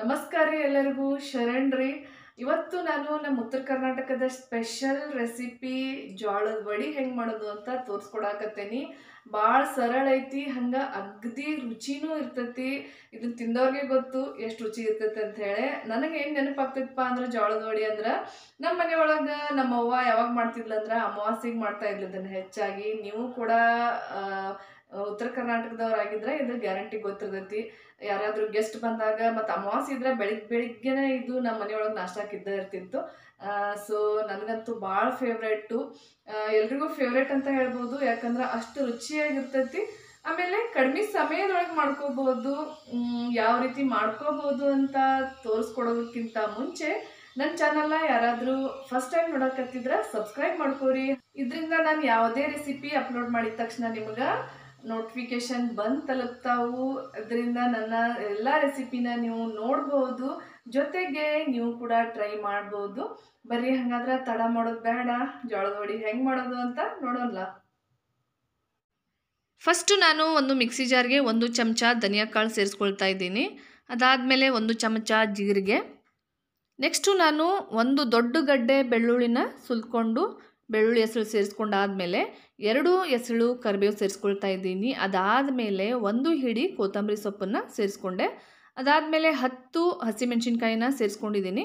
ನಮಸ್ಕಾರ ಎಲ್ಲರಿಗೂ ಶರಣ್ ರೀ ಇವತ್ತು ನಾನು ನಮ್ಮ ಉತ್ತರ ಕರ್ನಾಟಕದ ಸ್ಪೆಷಲ್ ರೆಸಿಪಿ ಜೋಳದ ವಡಿ ಹೆಂಗೆ ಮಾಡೋದು ಅಂತ ತೋರಿಸ್ಕೊಡಾಕತ್ತೇನಿ ಭಾಳ ಸರಳ ಐತಿ ಹಂಗೆ ಅಗ್ದಿ ರುಚಿನೂ ಇರ್ತತಿ ಇದನ್ನ ತಿಂದವ್ರಿಗೆ ಗೊತ್ತು ಎಷ್ಟು ರುಚಿ ಇರ್ತೈತಿ ಅಂತ ಹೇಳಿ ನನಗೆ ಏನು ನೆನಪಾಗ್ತೈತಪ್ಪ ಅಂದ್ರೆ ಜೋಳದ ವಡಿ ಅಂದ್ರೆ ನಮ್ಮ ಮನೆಯೊಳಗೆ ನಮ್ಮವ್ವ ಯಾವಾಗ ಮಾಡ್ತಿದ್ಲಂದ್ರೆ ಅಮಾವಾಸ್ಯೆಗೆ ಮಾಡ್ತಾ ಇದ್ಲ ಇದನ್ನ ಹೆಚ್ಚಾಗಿ ನೀವು ಕೂಡ ಉತ್ತರ ಆಗಿದ್ರೆ ಇದ್ರ ಗ್ಯಾರಂಟಿ ಗೊತ್ತಿರ್ತೈತಿ ಯಾರಾದರೂ ಗೆಸ್ಟ್ ಬಂದಾಗ ಮತ್ತು ಅಮಾವಾಸ್ಯೆ ಇದ್ರೆ ಬೆಳಿಗ್ಗೆ ಬೆಳಿಗ್ಗೆನೇ ಇದು ನಮ್ಮ ಮನೆಯೊಳಗೆ ನಾಷ್ಟಕ್ಕೆ ಇದ್ದೇ ಇರ್ತಿತ್ತು ಸೊ ನನಗಂತೂ ಭಾಳ ಫೇವ್ರೇಟು ಎಲ್ರಿಗೂ ಫೇವ್ರೇಟ್ ಅಂತ ಹೇಳ್ಬೋದು ಯಾಕಂದ್ರೆ ಅಷ್ಟು ರುಚಿಯಾಗಿರ್ತೈತಿ ಆಮೇಲೆ ಕಡಿಮೆ ಸಮಯದೊಳಗೆ ಮಾಡ್ಕೋಬೋದು ಯಾವ ರೀತಿ ಮಾಡ್ಕೋಬೋದು ಅಂತ ತೋರಿಸ್ಕೊಡೋದಕ್ಕಿಂತ ಮುಂಚೆ ನನ್ನ ಚಾನಲ್ನ ಯಾರಾದರೂ ಫಸ್ಟ್ ಟೈಮ್ ನೋಡಕತ್ತಿದ್ರೆ ಸಬ್ಸ್ಕ್ರೈಬ್ ಮಾಡ್ಕೋರಿ ಇದರಿಂದ ನಾನು ಯಾವುದೇ ರೆಸಿಪಿ ಅಪ್ಲೋಡ್ ಮಾಡಿದ ತಕ್ಷಣ ನಿಮ್ಗೆ ನೋಟಿಫಿಕೇಶನ್ ಬಂದು ತಲುಪ್ತಾವು ಅದರಿಂದ ನನ್ನ ಎಲ್ಲ ರೆಸಿಪಿನ ನೀವು ನೋಡ್ಬೋದು ಜೊತೆಗೆ ನೀವು ಕೂಡ ಟ್ರೈ ಮಾಡ್ಬೋದು ಬರೀ ಹಾಗಾದ್ರೆ ತಡ ಮಾಡೋದು ಬೇಡ ಜೋಳದ ಹೊಡಿ ಹೆಂಗೆ ಮಾಡೋದು ಅಂತ ನೋಡೋಲ್ಲ ಫಸ್ಟು ನಾನು ಒಂದು ಮಿಕ್ಸಿ ಜಾರ್ಗೆ ಒಂದು ಚಮಚ ಧನಿಯಾ ಕಾಳು ಸೇರಿಸ್ಕೊಳ್ತಾ ಇದ್ದೀನಿ ಅದಾದಮೇಲೆ ಒಂದು ಚಮಚ ಜೀರಿಗೆ ನೆಕ್ಸ್ಟು ನಾನು ಒಂದು ದೊಡ್ಡ ಗಡ್ಡೆ ಬೆಳ್ಳುಳ್ಳಿನ ಸುಲ್ಕೊಂಡು ಬೆಳ್ಳುಳ್ಳಿ ಹೆಸರು ಸೇರಿಸ್ಕೊಂಡಾದಮೇಲೆ ಎರಡು ಹೆಸರು ಕರಿಬೇವು ಸೇರಿಸ್ಕೊಳ್ತಾ ಇದ್ದೀನಿ ಅದಾದಮೇಲೆ ಒಂದು ಹಿಡಿ ಕೊತ್ತಂಬರಿ ಸೊಪ್ಪನ್ನು ಸೇರಿಸ್ಕೊಂಡೆ ಅದಾದಮೇಲೆ ಹತ್ತು ಹಸಿಮೆಣಸಿನ್ಕಾಯಿನ ಸೇರಿಸ್ಕೊಂಡಿದ್ದೀನಿ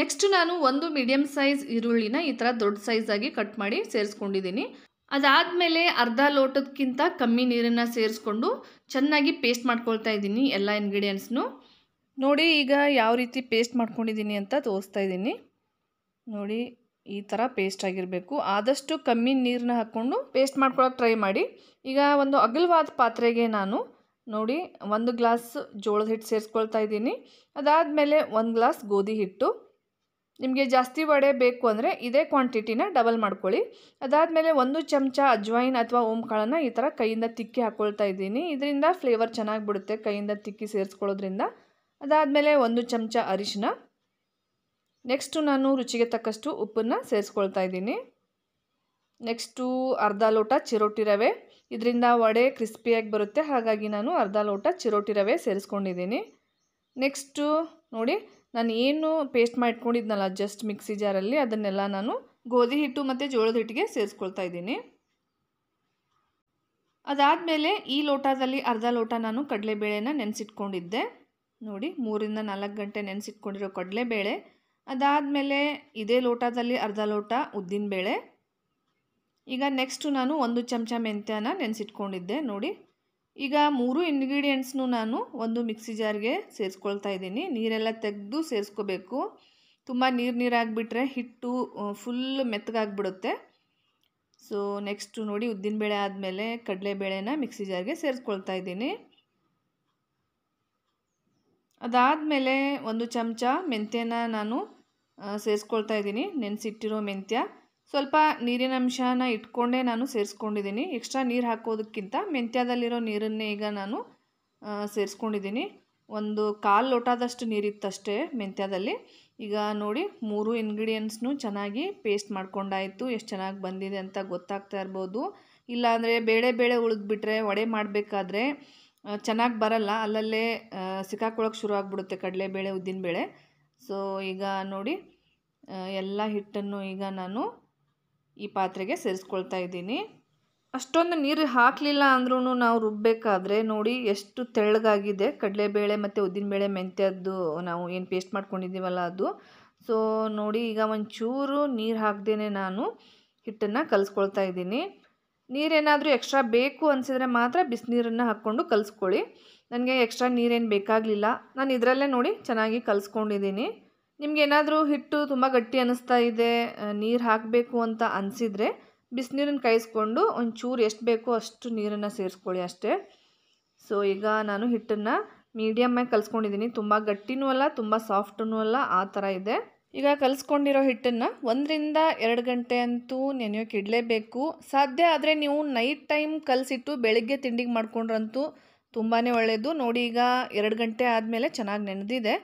ನೆಕ್ಸ್ಟ್ ನಾನು ಒಂದು ಮೀಡಿಯಮ್ ಸೈಜ್ ಈರುಳ್ಳಿನ ಈ ಥರ ದೊಡ್ಡ ಸೈಜಾಗಿ ಕಟ್ ಮಾಡಿ ಸೇರಿಸ್ಕೊಂಡಿದ್ದೀನಿ ಅದಾದಮೇಲೆ ಅರ್ಧ ಲೋಟದಕ್ಕಿಂತ ಕಮ್ಮಿ ನೀರನ್ನು ಸೇರಿಸ್ಕೊಂಡು ಚೆನ್ನಾಗಿ ಪೇಸ್ಟ್ ಮಾಡ್ಕೊಳ್ತಾ ಇದ್ದೀನಿ ಎಲ್ಲ ಇಂಗ್ರೀಡಿಯೆಂಟ್ಸ್ನು ನೋಡಿ ಈಗ ಯಾವ ರೀತಿ ಪೇಸ್ಟ್ ಮಾಡ್ಕೊಂಡಿದ್ದೀನಿ ಅಂತ ತೋರಿಸ್ತಾ ಇದ್ದೀನಿ ನೋಡಿ ಈ ಥರ ಪೇಸ್ಟ್ ಆಗಿರಬೇಕು ಆದಷ್ಟು ಕಮ್ಮಿ ನೀರನ್ನ ಹಾಕ್ಕೊಂಡು ಪೇಸ್ಟ್ ಮಾಡ್ಕೊಳಕ್ಕೆ ಟ್ರೈ ಮಾಡಿ ಈಗ ಒಂದು ಅಗಲವಾದ ಪಾತ್ರೆಗೆ ನಾನು ನೋಡಿ ಒಂದು ಗ್ಲಾಸ್ ಜೋಳದ ಹಿಟ್ಟು ಸೇರಿಸ್ಕೊಳ್ತಾ ಇದ್ದೀನಿ ಅದಾದಮೇಲೆ ಒಂದು ಗ್ಲಾಸ್ ಗೋಧಿ ಹಿಟ್ಟು ನಿಮಗೆ ಜಾಸ್ತಿ ವಡೆ ಬೇಕು ಅಂದರೆ ಇದೇ ಕ್ವಾಂಟಿಟಿನ ಡಬಲ್ ಮಾಡ್ಕೊಳ್ಳಿ ಅದಾದಮೇಲೆ ಒಂದು ಚಮಚ ಅಜ್ವಾಯಿನ್ ಅಥವಾ ಓಂಕಾಳನ್ನು ಈ ಥರ ಕೈಯಿಂದ ತಿಕ್ಕಿ ಹಾಕ್ಕೊಳ್ತಾ ಇದ್ದೀನಿ ಇದರಿಂದ ಫ್ಲೇವರ್ ಚೆನ್ನಾಗಿ ಬಿಡುತ್ತೆ ಕೈಯಿಂದ ತಿಕ್ಕಿ ಸೇರಿಸ್ಕೊಳ್ಳೋದ್ರಿಂದ ಅದಾದಮೇಲೆ ಒಂದು ಚಮಚ ಅರಿಶಿನ ನೆಕ್ಸ್ಟು ನಾನು ರುಚಿಗೆ ತಕ್ಕಷ್ಟು ಉಪ್ಪನ್ನು ಸೇರಿಸ್ಕೊಳ್ತಾ ಇದ್ದೀನಿ ನೆಕ್ಸ್ಟು ಅರ್ಧ ಲೋಟ ಚಿರೋಟಿ ರವೆ ಇದರಿಂದ ವಡೆ ಕ್ರಿಸ್ಪಿಯಾಗಿ ಬರುತ್ತೆ ಹಾಗಾಗಿ ನಾನು ಅರ್ಧ ಲೋಟ ಚಿರೋಟಿ ರವೆ ಸೇರಿಸ್ಕೊಂಡಿದ್ದೀನಿ ನೆಕ್ಸ್ಟು ನೋಡಿ ನಾನು ಏನು ಪೇಸ್ಟ್ ಮಾಡಿಟ್ಕೊಂಡಿದ್ನಲ್ಲ ಜಸ್ಟ್ ಮಿಕ್ಸಿ ಜಾರಲ್ಲಿ ಅದನ್ನೆಲ್ಲ ನಾನು ಗೋಧಿ ಹಿಟ್ಟು ಮತ್ತು ಜೋಳದ ಹಿಟ್ಟಿಗೆ ಸೇರಿಸ್ಕೊಳ್ತಾ ಇದ್ದೀನಿ ಅದಾದಮೇಲೆ ಈ ಲೋಟದಲ್ಲಿ ಅರ್ಧ ಲೋಟ ನಾನು ಕಡಲೆಬೇಳೆನ ನೆನೆಸಿಟ್ಕೊಂಡಿದ್ದೆ ನೋಡಿ ಮೂರಿಂದ ನಾಲ್ಕು ಗಂಟೆ ನೆನೆಸಿಟ್ಕೊಂಡಿರೋ ಕಡಲೆಬೇಳೆ ಅದಾದಮೇಲೆ ಇದೇ ಲೋಟದಲ್ಲಿ ಅರ್ಧ ಲೋಟ ಉದ್ದಿನಬೇಳೆ ಈಗ ನೆಕ್ಸ್ಟು ನಾನು ಒಂದು ಚಮಚ ಮೆಂತ್ಯನ ನೆನೆಸಿಟ್ಕೊಂಡಿದ್ದೆ ನೋಡಿ ಈಗ ಮೂರು ಇಂಗ್ರೀಡಿಯೆಂಟ್ಸ್ನು ನಾನು ಒಂದು ಮಿಕ್ಸಿ ಜಾರ್ಗೆ ಸೇರಿಸ್ಕೊಳ್ತಾ ಇದ್ದೀನಿ ನೀರೆಲ್ಲ ತೆಗೆದು ಸೇರಿಸ್ಕೋಬೇಕು ತುಂಬ ನೀರು ನೀರಾಗಿಬಿಟ್ರೆ ಹಿಟ್ಟು ಫುಲ್ ಮೆತ್ತಗಾಗ್ಬಿಡುತ್ತೆ ಸೊ ನೆಕ್ಸ್ಟು ನೋಡಿ ಉದ್ದಿನಬೇಳೆ ಆದಮೇಲೆ ಕಡಲೆಬೇಳೆನ ಮಿಕ್ಸಿ ಜಾರ್ಗೆ ಸೇರಿಸ್ಕೊಳ್ತಾ ಇದ್ದೀನಿ ಅದಾದಮೇಲೆ ಒಂದು ಚಮಚ ಮೆಂತ್ಯನ ನಾನು ಸೇರಿಸ್ಕೊಳ್ತಾ ಇದ್ದೀನಿ ನೆನೆಸಿಟ್ಟಿರೋ ಮೆಂತ್ಯ ಸ್ವಲ್ಪ ನೀರಿನ ಅಂಶನ ಇಟ್ಕೊಂಡೇ ನಾನು ಸೇರಿಸ್ಕೊಂಡಿದ್ದೀನಿ ಎಕ್ಸ್ಟ್ರಾ ನೀರು ಹಾಕೋದಕ್ಕಿಂತ ಮೆಂತ್ಯದಲ್ಲಿರೋ ನೀರನ್ನೇ ಈಗ ನಾನು ಸೇರಿಸ್ಕೊಂಡಿದ್ದೀನಿ ಒಂದು ಕಾಲು ಲೋಟದಷ್ಟು ನೀರಿತ್ತಷ್ಟೇ ಮೆಂತ್ಯದಲ್ಲಿ ಈಗ ನೋಡಿ ಮೂರು ಇಂಗ್ರೀಡಿಯೆಂಟ್ಸ್ನು ಚೆನ್ನಾಗಿ ಪೇಸ್ಟ್ ಮಾಡ್ಕೊಂಡಾಯಿತು ಎಷ್ಟು ಚೆನ್ನಾಗಿ ಬಂದಿದೆ ಅಂತ ಗೊತ್ತಾಗ್ತಾ ಇರ್ಬೋದು ಇಲ್ಲಾಂದರೆ ಬೇಳೆ ಬೇಳೆ ಉಳಿದ್ಬಿಟ್ರೆ ವಡೆ ಮಾಡಬೇಕಾದ್ರೆ ಚೆನ್ನಾಗಿ ಬರಲ್ಲ ಅಲ್ಲಲ್ಲೇ ಸಿಕ್ಕಾಕೊಳ್ಳೋಕೆ ಶುರು ಆಗಿಬಿಡುತ್ತೆ ಉದ್ದಿನ ಬೇಳೆ ಸೊ ಈಗ ನೋಡಿ ಎಲ್ಲ ಹಿಟ್ಟನ್ನು ಈಗ ನಾನು ಈ ಪಾತ್ರೆಗೆ ಸೇರಿಸ್ಕೊಳ್ತಾ ಇದ್ದೀನಿ ಅಷ್ಟೊಂದು ನೀರು ಹಾಕಲಿಲ್ಲ ಅಂದ್ರೂ ನಾವು ರುಬ್ಬಬೇಕಾದ್ರೆ ನೋಡಿ ಎಷ್ಟು ತೆಳ್ಳಗಾಗಿದೆ ಕಡಲೆಬೇಳೆ ಮತ್ತು ಉದ್ದಿನಬೇಳೆ ಮೆಂತ್ಯದ್ದು ನಾವು ಏನು ಪೇಸ್ಟ್ ಮಾಡ್ಕೊಂಡಿದ್ದೀವಲ್ಲ ಅದು ಸೊ ನೋಡಿ ಈಗ ಒಂಚೂರು ನೀರು ಹಾಕ್ದೇ ನಾನು ಹಿಟ್ಟನ್ನು ಕಲಿಸ್ಕೊಳ್ತಾ ಇದ್ದೀನಿ ನೀರೇನಾದರೂ ಎಕ್ಸ್ಟ್ರಾ ಬೇಕು ಅನಿಸಿದ್ರೆ ಮಾತ್ರ ಬಿಸಿನೀರನ್ನು ಹಾಕ್ಕೊಂಡು ಕಲಿಸ್ಕೊಳ್ಳಿ ನನಗೆ ಎಕ್ಸ್ಟ್ರಾ ನೀರೇನು ಬೇಕಾಗಲಿಲ್ಲ ನಾನು ಇದರಲ್ಲೇ ನೋಡಿ ಚೆನ್ನಾಗಿ ಕಲಿಸ್ಕೊಂಡಿದ್ದೀನಿ ಏನಾದರೂ ಹಿಟ್ಟು ತುಂಬ ಗಟ್ಟಿ ಅನ್ನಿಸ್ತಾ ಇದೆ ನೀರು ಹಾಕಬೇಕು ಅಂತ ಅನಿಸಿದರೆ ಬಿಸಿನೀರನ್ನು ಕಾಯಿಸ್ಕೊಂಡು ಒಂಚೂರು ಎಷ್ಟು ಬೇಕೋ ಅಷ್ಟು ನೀರನ್ನು ಸೇರಿಸ್ಕೊಳ್ಳಿ ಅಷ್ಟೇ ಸೊ ಈಗ ನಾನು ಹಿಟ್ಟನ್ನು ಮೀಡಿಯಮ್ಮಾಗಿ ಕಲಿಸ್ಕೊಂಡಿದ್ದೀನಿ ತುಂಬ ಗಟ್ಟಿನೂ ಅಲ್ಲ ತುಂಬ ಸಾಫ್ಟೂ ಅಲ್ಲ ಆ ಥರ ಇದೆ ಈಗ ಕಲಿಸ್ಕೊಂಡಿರೋ ಹಿಟ್ಟನ್ನು ಒಂದರಿಂದ ಎರಡು ಗಂಟೆ ಅಂತೂ ನೆನೆಯೋಕೆ ಇಡಲೇಬೇಕು ಸಾಧ್ಯ ಆದರೆ ನೀವು ನೈಟ್ ಟೈಮ್ ಕಲಸಿಟ್ಟು ಬೆಳಗ್ಗೆ ತಿಂಡಿಗೆ ಮಾಡ್ಕೊಂಡ್ರಂತೂ ತುಂಬಾ ಒಳ್ಳೆಯದು ನೋಡಿ ಈಗ ಎರಡು ಗಂಟೆ ಆದಮೇಲೆ ಚೆನ್ನಾಗಿ ನೆನೆದಿದೆ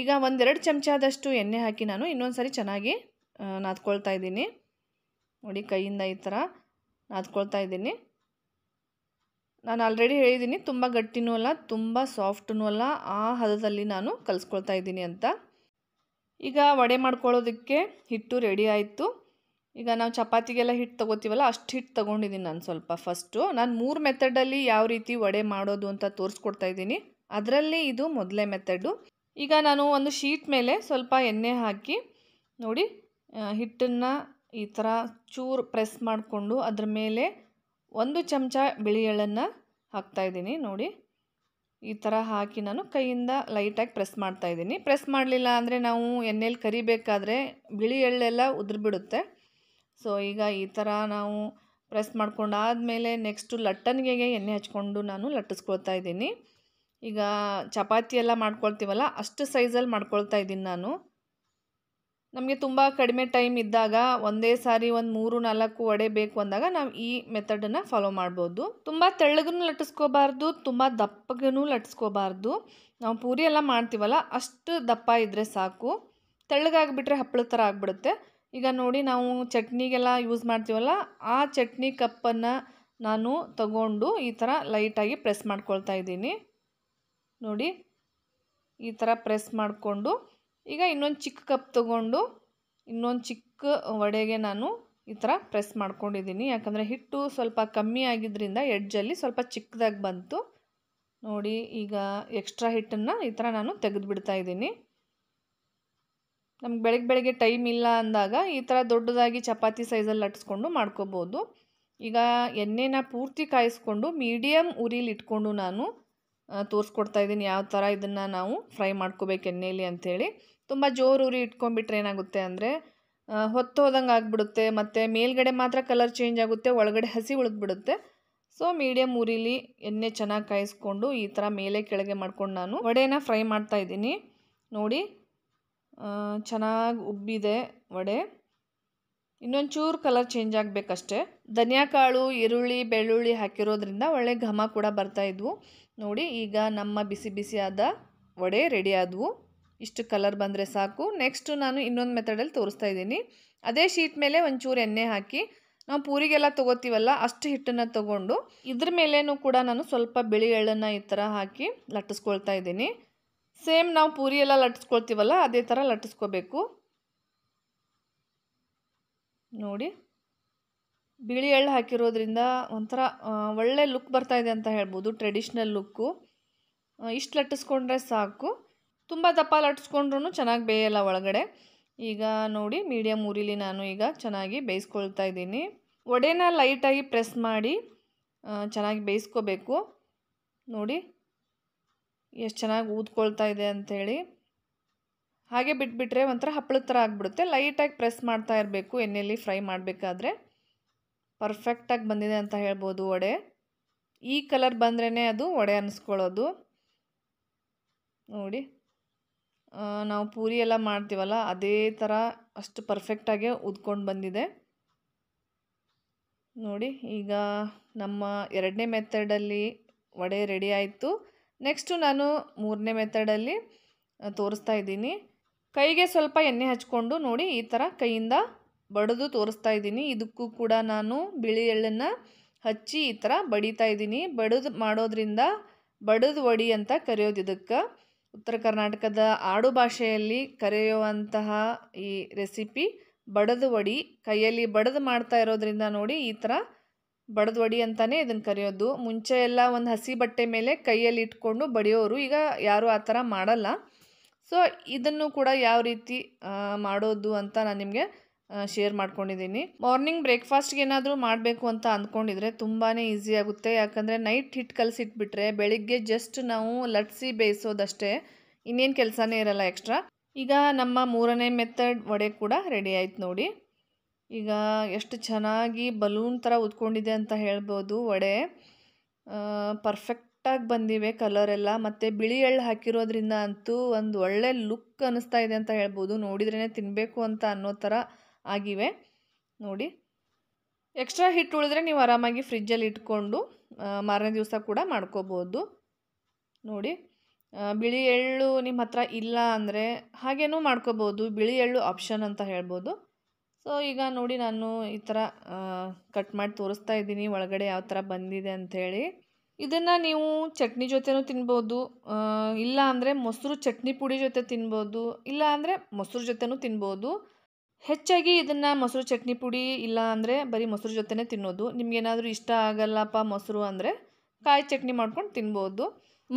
ಈಗ ಒಂದೆರಡು ಆದಷ್ಟು ಎಣ್ಣೆ ಹಾಕಿ ನಾನು ಇನ್ನೊಂದು ಸಾರಿ ಚೆನ್ನಾಗಿ ನಾದ್ಕೊಳ್ತಾ ಇದ್ದೀನಿ ನೋಡಿ ಕೈಯಿಂದ ಈ ಥರ ನಾದ್ಕೊಳ್ತಾ ಇದ್ದೀನಿ ನಾನು ಆಲ್ರೆಡಿ ಹೇಳಿದ್ದೀನಿ ತುಂಬ ಗಟ್ಟಿನೂ ಅಲ್ಲ ತುಂಬ ಸಾಫ್ಟೂ ಅಲ್ಲ ಆ ಹದದಲ್ಲಿ ನಾನು ಕಲಿಸ್ಕೊಳ್ತಾ ಇದ್ದೀನಿ ಅಂತ ಈಗ ವಡೆ ಮಾಡ್ಕೊಳ್ಳೋದಕ್ಕೆ ಹಿಟ್ಟು ರೆಡಿ ಆಯಿತು ಈಗ ನಾವು ಚಪಾತಿಗೆಲ್ಲ ಹಿಟ್ಟು ತೊಗೋತೀವಲ್ಲ ಅಷ್ಟು ಹಿಟ್ಟು ತೊಗೊಂಡಿದ್ದೀನಿ ನಾನು ಸ್ವಲ್ಪ ಫಸ್ಟು ನಾನು ಮೂರು ಮೆಥಡಲ್ಲಿ ಯಾವ ರೀತಿ ವಡೆ ಮಾಡೋದು ಅಂತ ತೋರಿಸ್ಕೊಡ್ತಾ ಇದ್ದೀನಿ ಅದರಲ್ಲಿ ಇದು ಮೊದಲೇ ಮೆಥಡು ಈಗ ನಾನು ಒಂದು ಶೀಟ್ ಮೇಲೆ ಸ್ವಲ್ಪ ಎಣ್ಣೆ ಹಾಕಿ ನೋಡಿ ಹಿಟ್ಟನ್ನು ಈ ಥರ ಚೂರು ಪ್ರೆಸ್ ಮಾಡಿಕೊಂಡು ಅದ್ರ ಮೇಲೆ ಒಂದು ಚಮಚ ಬಿಳಿ ಎಳ್ಳನ್ನು ಹಾಕ್ತಾಯಿದ್ದೀನಿ ನೋಡಿ ಈ ಥರ ಹಾಕಿ ನಾನು ಕೈಯಿಂದ ಲೈಟಾಗಿ ಪ್ರೆಸ್ ಮಾಡ್ತಾಯಿದ್ದೀನಿ ಪ್ರೆಸ್ ಮಾಡಲಿಲ್ಲ ಅಂದರೆ ನಾವು ಎಣ್ಣೆಲಿ ಕರಿಬೇಕಾದ್ರೆ ಬಿಳಿ ಎಳ್ಳೆಲ್ಲ ಉದುರ್ಬಿಡುತ್ತೆ ಸೊ ಈಗ ಈ ಥರ ನಾವು ಪ್ರೆಸ್ ಆದಮೇಲೆ ನೆಕ್ಸ್ಟು ಲಟ್ಟನಿಗೆಗೆ ಎಣ್ಣೆ ಹಚ್ಕೊಂಡು ನಾನು ಲಟ್ಟಿಸ್ಕೊಳ್ತಾ ಇದ್ದೀನಿ ಈಗ ಚಪಾತಿ ಎಲ್ಲ ಮಾಡ್ಕೊಳ್ತೀವಲ್ಲ ಅಷ್ಟು ಸೈಜಲ್ಲಿ ಮಾಡ್ಕೊಳ್ತಾ ಇದ್ದೀನಿ ನಾನು ನಮಗೆ ತುಂಬ ಕಡಿಮೆ ಟೈಮ್ ಇದ್ದಾಗ ಒಂದೇ ಸಾರಿ ಒಂದು ಮೂರು ನಾಲ್ಕು ವಡೆ ಬೇಕು ಅಂದಾಗ ನಾವು ಈ ಮೆಥಡನ್ನು ಫಾಲೋ ಮಾಡ್ಬೋದು ತುಂಬ ತೆಳ್ಳಗೂ ಲಟ್ಟಿಸ್ಕೋಬಾರ್ದು ತುಂಬ ದಪ್ಪಗೂ ಲಟ್ಟಿಸ್ಕೋಬಾರ್ದು ನಾವು ಪೂರಿ ಎಲ್ಲ ಮಾಡ್ತೀವಲ್ಲ ಅಷ್ಟು ದಪ್ಪ ಇದ್ದರೆ ಸಾಕು ತೆಳ್ಳಗಾಗಿಬಿಟ್ರೆ ಹಪ್ಪಳ ಥರ ಆಗಿಬಿಡುತ್ತೆ ಈಗ ನೋಡಿ ನಾವು ಚಟ್ನಿಗೆಲ್ಲ ಯೂಸ್ ಮಾಡ್ತೀವಲ್ಲ ಆ ಚಟ್ನಿ ಕಪ್ಪನ್ನು ನಾನು ತಗೊಂಡು ಈ ಥರ ಲೈಟಾಗಿ ಪ್ರೆಸ್ ಮಾಡ್ಕೊಳ್ತಾ ಇದ್ದೀನಿ ನೋಡಿ ಈ ಥರ ಪ್ರೆಸ್ ಮಾಡಿಕೊಂಡು ಈಗ ಇನ್ನೊಂದು ಚಿಕ್ಕ ಕಪ್ ತಗೊಂಡು ಇನ್ನೊಂದು ಚಿಕ್ಕ ವಡೆಗೆ ನಾನು ಈ ಥರ ಪ್ರೆಸ್ ಮಾಡ್ಕೊಂಡಿದ್ದೀನಿ ಯಾಕಂದರೆ ಹಿಟ್ಟು ಸ್ವಲ್ಪ ಕಮ್ಮಿ ಆಗಿದ್ದರಿಂದ ಎಡ್ಜಲ್ಲಿ ಸ್ವಲ್ಪ ಚಿಕ್ಕದಾಗಿ ಬಂತು ನೋಡಿ ಈಗ ಎಕ್ಸ್ಟ್ರಾ ಹಿಟ್ಟನ್ನು ಈ ಥರ ನಾನು ತೆಗೆದುಬಿಡ್ತಾ ಇದ್ದೀನಿ ನಮ್ಗೆ ಬೆಳಗ್ಗೆ ಬೆಳಗ್ಗೆ ಟೈಮ್ ಇಲ್ಲ ಅಂದಾಗ ಈ ಥರ ದೊಡ್ಡದಾಗಿ ಚಪಾತಿ ಸೈಜಲ್ಲಿ ಲಟ್ಸ್ಕೊಂಡು ಮಾಡ್ಕೋಬೋದು ಈಗ ಎಣ್ಣೆನ ಪೂರ್ತಿ ಕಾಯಿಸ್ಕೊಂಡು ಮೀಡಿಯಮ್ ಉರಿಲಿ ಇಟ್ಕೊಂಡು ನಾನು ತೋರಿಸ್ಕೊಡ್ತಾ ಇದ್ದೀನಿ ಯಾವ ಥರ ಇದನ್ನು ನಾವು ಫ್ರೈ ಮಾಡ್ಕೋಬೇಕು ಎಣ್ಣೆಯಲ್ಲಿ ಅಂಥೇಳಿ ತುಂಬ ಜೋರು ಉರಿ ಇಟ್ಕೊಂಡ್ಬಿಟ್ರೆ ಏನಾಗುತ್ತೆ ಅಂದರೆ ಹೊತ್ತು ಹೋದಂಗೆ ಆಗಿಬಿಡುತ್ತೆ ಮತ್ತು ಮೇಲ್ಗಡೆ ಮಾತ್ರ ಕಲರ್ ಚೇಂಜ್ ಆಗುತ್ತೆ ಒಳಗಡೆ ಹಸಿ ಉಳಿದ್ಬಿಡುತ್ತೆ ಸೊ ಮೀಡಿಯಮ್ ಉರಿಲಿ ಎಣ್ಣೆ ಚೆನ್ನಾಗಿ ಕಾಯಿಸ್ಕೊಂಡು ಈ ಥರ ಮೇಲೆ ಕೆಳಗೆ ಮಾಡ್ಕೊಂಡು ನಾನು ವಡೆನ ಫ್ರೈ ಮಾಡ್ತಾ ಇದ್ದೀನಿ ನೋಡಿ ಚೆನ್ನಾಗಿ ಉಬ್ಬಿದೆ ವಡೆ ಇನ್ನೊಂಚೂರು ಕಲರ್ ಚೇಂಜ್ ಆಗಬೇಕಷ್ಟೆ ಧನಿಯಾ ಕಾಳು ಈರುಳ್ಳಿ ಬೆಳ್ಳುಳ್ಳಿ ಹಾಕಿರೋದ್ರಿಂದ ಒಳ್ಳೆ ಘಮ ಕೂಡ ಬರ್ತಾ ಇದ್ವು ನೋಡಿ ಈಗ ನಮ್ಮ ಬಿಸಿ ಬಿಸಿಯಾದ ವಡೆ ರೆಡಿ ಇಷ್ಟು ಕಲರ್ ಬಂದರೆ ಸಾಕು ನೆಕ್ಸ್ಟು ನಾನು ಇನ್ನೊಂದು ಮೆಥಡಲ್ಲಿ ತೋರಿಸ್ತಾ ಇದ್ದೀನಿ ಅದೇ ಶೀಟ್ ಮೇಲೆ ಒಂಚೂರು ಎಣ್ಣೆ ಹಾಕಿ ನಾವು ಪೂರಿಗೆಲ್ಲ ತೊಗೋತೀವಲ್ಲ ಅಷ್ಟು ಹಿಟ್ಟನ್ನು ತೊಗೊಂಡು ಇದ್ರ ಮೇಲೇನೂ ಕೂಡ ನಾನು ಸ್ವಲ್ಪ ಬಿಳಿ ಎಳ್ಳನ್ನು ಈ ಥರ ಹಾಕಿ ಲಟ್ಟಿಸ್ಕೊಳ್ತಾ ಇದ್ದೀನಿ ಸೇಮ್ ನಾವು ಪೂರಿ ಎಲ್ಲ ಲಟ್ಟಿಸ್ಕೊಳ್ತೀವಲ್ಲ ಅದೇ ಥರ ಲಟ್ಟಿಸ್ಕೋಬೇಕು ನೋಡಿ ಬಿಳಿ ಎಳ್ಳು ಹಾಕಿರೋದ್ರಿಂದ ಒಂಥರ ಒಳ್ಳೆ ಲುಕ್ ಬರ್ತಾ ಇದೆ ಅಂತ ಹೇಳ್ಬೋದು ಟ್ರೆಡಿಷ್ನಲ್ ಲುಕ್ಕು ಇಷ್ಟು ಲಟ್ಟಿಸ್ಕೊಂಡ್ರೆ ಸಾಕು ತುಂಬ ದಪ್ಪ ಲಟ್ಟಿಸ್ಕೊಂಡ್ರೂ ಚೆನ್ನಾಗಿ ಬೇಯಲ್ಲ ಒಳಗಡೆ ಈಗ ನೋಡಿ ಮೀಡಿಯಮ್ ಊರಿಲಿ ನಾನು ಈಗ ಚೆನ್ನಾಗಿ ಬೇಯಿಸ್ಕೊಳ್ತಾ ಇದ್ದೀನಿ ಒಡೆನ ಲೈಟಾಗಿ ಪ್ರೆಸ್ ಮಾಡಿ ಚೆನ್ನಾಗಿ ಬೇಯಿಸ್ಕೋಬೇಕು ನೋಡಿ ಎಷ್ಟು ಚೆನ್ನಾಗಿ ಊದ್ಕೊಳ್ತಾ ಇದೆ ಅಂಥೇಳಿ ಹಾಗೆ ಬಿಟ್ಬಿಟ್ರೆ ಒಂಥರ ಹಪ್ಪಳದ ಥರ ಆಗಿಬಿಡುತ್ತೆ ಲೈಟಾಗಿ ಪ್ರೆಸ್ ಮಾಡ್ತಾ ಇರಬೇಕು ಎಣ್ಣೆಯಲ್ಲಿ ಫ್ರೈ ಮಾಡಬೇಕಾದ್ರೆ ಪರ್ಫೆಕ್ಟಾಗಿ ಬಂದಿದೆ ಅಂತ ಹೇಳ್ಬೋದು ವಡೆ ಈ ಕಲರ್ ಬಂದ್ರೇ ಅದು ವಡೆ ಅನ್ನಿಸ್ಕೊಳ್ಳೋದು ನೋಡಿ ನಾವು ಪೂರಿ ಎಲ್ಲ ಮಾಡ್ತೀವಲ್ಲ ಅದೇ ಥರ ಅಷ್ಟು ಪರ್ಫೆಕ್ಟಾಗೆ ಉದ್ಕೊಂಡು ಬಂದಿದೆ ನೋಡಿ ಈಗ ನಮ್ಮ ಎರಡನೇ ಮೆಥಡಲ್ಲಿ ವಡೆ ರೆಡಿ ಆಯಿತು ನೆಕ್ಸ್ಟು ನಾನು ಮೂರನೇ ಮೆಥಡಲ್ಲಿ ತೋರಿಸ್ತಾ ಇದ್ದೀನಿ ಕೈಗೆ ಸ್ವಲ್ಪ ಎಣ್ಣೆ ಹಚ್ಕೊಂಡು ನೋಡಿ ಈ ಥರ ಕೈಯಿಂದ ಬಡಿದು ತೋರಿಸ್ತಾ ಇದ್ದೀನಿ ಇದಕ್ಕೂ ಕೂಡ ನಾನು ಬಿಳಿ ಎಳ್ಳನ್ನು ಹಚ್ಚಿ ಈ ಥರ ಬಡಿತಾ ಇದ್ದೀನಿ ಬಡಿದು ಮಾಡೋದ್ರಿಂದ ಬಡದು ಒಡಿ ಅಂತ ಕರೆಯೋದು ಇದಕ್ಕೆ ಉತ್ತರ ಕರ್ನಾಟಕದ ಆಡು ಭಾಷೆಯಲ್ಲಿ ಕರೆಯುವಂತಹ ಈ ರೆಸಿಪಿ ಬಡದು ವಡಿ ಕೈಯಲ್ಲಿ ಬಡದು ಮಾಡ್ತಾ ಇರೋದ್ರಿಂದ ನೋಡಿ ಈ ಥರ ಬಡದ್ ಒಡಿ ಅಂತಲೇ ಇದನ್ನು ಕರೆಯೋದು ಮುಂಚೆ ಎಲ್ಲ ಒಂದು ಹಸಿ ಬಟ್ಟೆ ಮೇಲೆ ಕೈಯಲ್ಲಿ ಇಟ್ಕೊಂಡು ಬಡಿಯೋರು ಈಗ ಯಾರೂ ಆ ಥರ ಮಾಡಲ್ಲ ಸೊ ಇದನ್ನು ಕೂಡ ಯಾವ ರೀತಿ ಮಾಡೋದು ಅಂತ ನಾನು ನಿಮಗೆ ಶೇರ್ ಮಾಡ್ಕೊಂಡಿದ್ದೀನಿ ಮಾರ್ನಿಂಗ್ ಬ್ರೇಕ್ಫಾಸ್ಟ್ಗೆ ಏನಾದರೂ ಮಾಡಬೇಕು ಅಂತ ಅಂದ್ಕೊಂಡಿದ್ರೆ ತುಂಬಾ ಈಸಿ ಆಗುತ್ತೆ ಯಾಕಂದರೆ ನೈಟ್ ಹಿಟ್ಟು ಕಲಸಿಟ್ಬಿಟ್ರೆ ಬೆಳಿಗ್ಗೆ ಜಸ್ಟ್ ನಾವು ಲಟ್ಸಿ ಬೇಯಿಸೋದಷ್ಟೇ ಇನ್ನೇನು ಕೆಲಸನೇ ಇರಲ್ಲ ಎಕ್ಸ್ಟ್ರಾ ಈಗ ನಮ್ಮ ಮೂರನೇ ಮೆಥಡ್ ವಡೆ ಕೂಡ ರೆಡಿ ಆಯ್ತು ನೋಡಿ ಈಗ ಎಷ್ಟು ಚೆನ್ನಾಗಿ ಬಲೂನ್ ಥರ ಉದ್ಕೊಂಡಿದೆ ಅಂತ ಹೇಳ್ಬೋದು ವಡೆ ಪರ್ಫೆಕ್ಟಾಗಿ ಬಂದಿವೆ ಕಲರೆಲ್ಲ ಮತ್ತು ಬಿಳಿ ಎಳ್ಳು ಹಾಕಿರೋದ್ರಿಂದ ಅಂತೂ ಒಂದು ಒಳ್ಳೆ ಲುಕ್ ಅನ್ನಿಸ್ತಾ ಇದೆ ಅಂತ ಹೇಳ್ಬೋದು ನೋಡಿದ್ರೇ ತಿನ್ನಬೇಕು ಅಂತ ಅನ್ನೋ ಥರ ಆಗಿವೆ ನೋಡಿ ಎಕ್ಸ್ಟ್ರಾ ಹಿಟ್ಟು ಉಳಿದ್ರೆ ನೀವು ಆರಾಮಾಗಿ ಫ್ರಿಜ್ಜಲ್ಲಿ ಇಟ್ಕೊಂಡು ಮಾರನೇ ದಿವಸ ಕೂಡ ಮಾಡ್ಕೋಬೋದು ನೋಡಿ ಬಿಳಿ ಎಳ್ಳು ನಿಮ್ಮ ಹತ್ರ ಇಲ್ಲ ಅಂದರೆ ಹಾಗೇನೂ ಮಾಡ್ಕೋಬೋದು ಬಿಳಿ ಎಳ್ಳು ಆಪ್ಷನ್ ಅಂತ ಹೇಳ್ಬೋದು ಸೊ ಈಗ ನೋಡಿ ನಾನು ಈ ಥರ ಕಟ್ ಮಾಡಿ ತೋರಿಸ್ತಾ ಇದ್ದೀನಿ ಒಳಗಡೆ ಯಾವ ಥರ ಬಂದಿದೆ ಅಂಥೇಳಿ ಇದನ್ನು ನೀವು ಚಟ್ನಿ ಜೊತೆನೂ ತಿನ್ಬೋದು ಇಲ್ಲ ಅಂದರೆ ಮೊಸರು ಚಟ್ನಿ ಪುಡಿ ಜೊತೆ ತಿನ್ಬೋದು ಇಲ್ಲ ಅಂದರೆ ಮೊಸರು ಜೊತೆನೂ ತಿನ್ಬೋದು ಹೆಚ್ಚಾಗಿ ಇದನ್ನು ಮೊಸರು ಚಟ್ನಿ ಪುಡಿ ಇಲ್ಲ ಅಂದರೆ ಬರೀ ಮೊಸರು ಜೊತೆನೇ ತಿನ್ನೋದು ನಿಮ್ಗೇನಾದರೂ ಇಷ್ಟ ಆಗಲ್ಲಪ್ಪ ಮೊಸರು ಅಂದರೆ ಕಾಯಿ ಚಟ್ನಿ ಮಾಡ್ಕೊಂಡು ತಿನ್ಬೋದು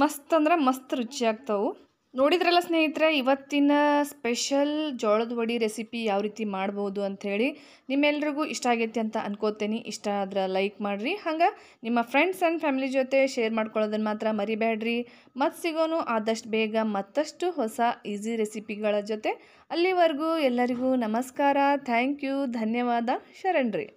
ಮಸ್ತ್ ಅಂದ್ರೆ ಮಸ್ತ್ ರುಚಿಯಾಗ್ತವೆ ನೋಡಿದ್ರಲ್ಲ ಸ್ನೇಹಿತರೆ ಇವತ್ತಿನ ಸ್ಪೆಷಲ್ ಜೋಳದ ವಡಿ ರೆಸಿಪಿ ಯಾವ ರೀತಿ ಮಾಡ್ಬೋದು ಅಂಥೇಳಿ ನಿಮ್ಮೆಲ್ರಿಗೂ ಇಷ್ಟ ಆಗೈತಿ ಅಂತ ಅನ್ಕೋತೇನೆ ಇಷ್ಟ ಆದ್ರೆ ಲೈಕ್ ಮಾಡಿರಿ ಹಂಗೆ ನಿಮ್ಮ ಫ್ರೆಂಡ್ಸ್ ಆ್ಯಂಡ್ ಫ್ಯಾಮಿಲಿ ಜೊತೆ ಶೇರ್ ಮಾಡ್ಕೊಳ್ಳೋದನ್ನು ಮಾತ್ರ ಮರಿಬೇಡ್ರಿ ಮತ್ತು ಸಿಗೋನು ಆದಷ್ಟು ಬೇಗ ಮತ್ತಷ್ಟು ಹೊಸ ಈಸಿ ರೆಸಿಪಿಗಳ ಜೊತೆ ಅಲ್ಲಿವರೆಗೂ ಎಲ್ಲರಿಗೂ ನಮಸ್ಕಾರ ಥ್ಯಾಂಕ್ ಯು ಧನ್ಯವಾದ ಶರಣ್ರಿ